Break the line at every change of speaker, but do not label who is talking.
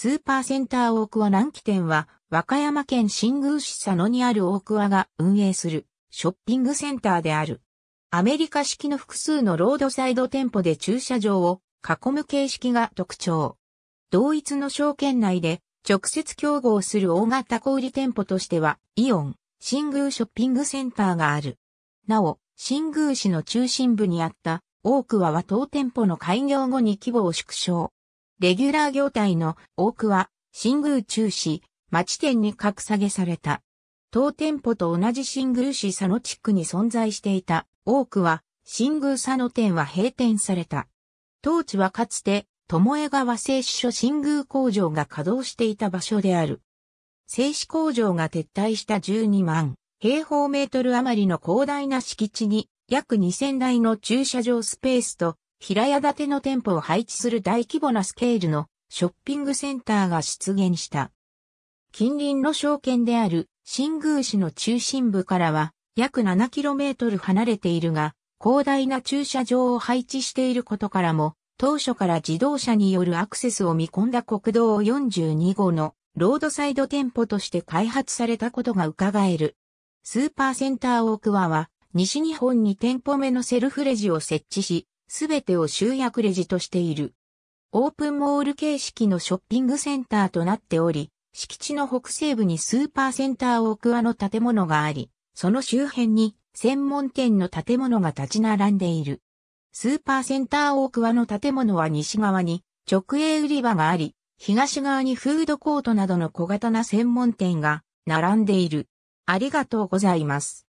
スーパーセンター大桑南紀店は、和歌山県新宮市佐野にある大桑が運営するショッピングセンターである。アメリカ式の複数のロードサイド店舗で駐車場を囲む形式が特徴。同一の証券内で直接競合する大型小売店舗としてはイオン、新宮ショッピングセンターがある。なお、新宮市の中心部にあった大桑は当店舗の開業後に規模を縮小。レギュラー業態の多くは、新宮中市、町店に格下げされた。当店舗と同じ新宮市佐野地区に存在していた多くは、新宮佐野店は閉店された。当地はかつて、巴川製紙所新宮工場が稼働していた場所である。製紙工場が撤退した12万平方メートル余りの広大な敷地に約2000台の駐車場スペースと平屋建ての店舗を配置する大規模なスケールのショッピングセンターが出現した。近隣の証券である新宮市の中心部からは約 7km 離れているが、広大な駐車場を配置していることからも、当初から自動車によるアクセスを見込んだ国道42号のロードサイド店舗として開発されたことが伺える。スーパーセンター大ワは、西日本に店舗目のセルフレジを設置し、すべてを集約レジとしている。オープンモール形式のショッピングセンターとなっており、敷地の北西部にスーパーセンターオークワの建物があり、その周辺に専門店の建物が立ち並んでいる。スーパーセンターオークワの建物は西側に直営売り場があり、東側にフードコートなどの小型な専門店が並んでいる。ありがとうございます。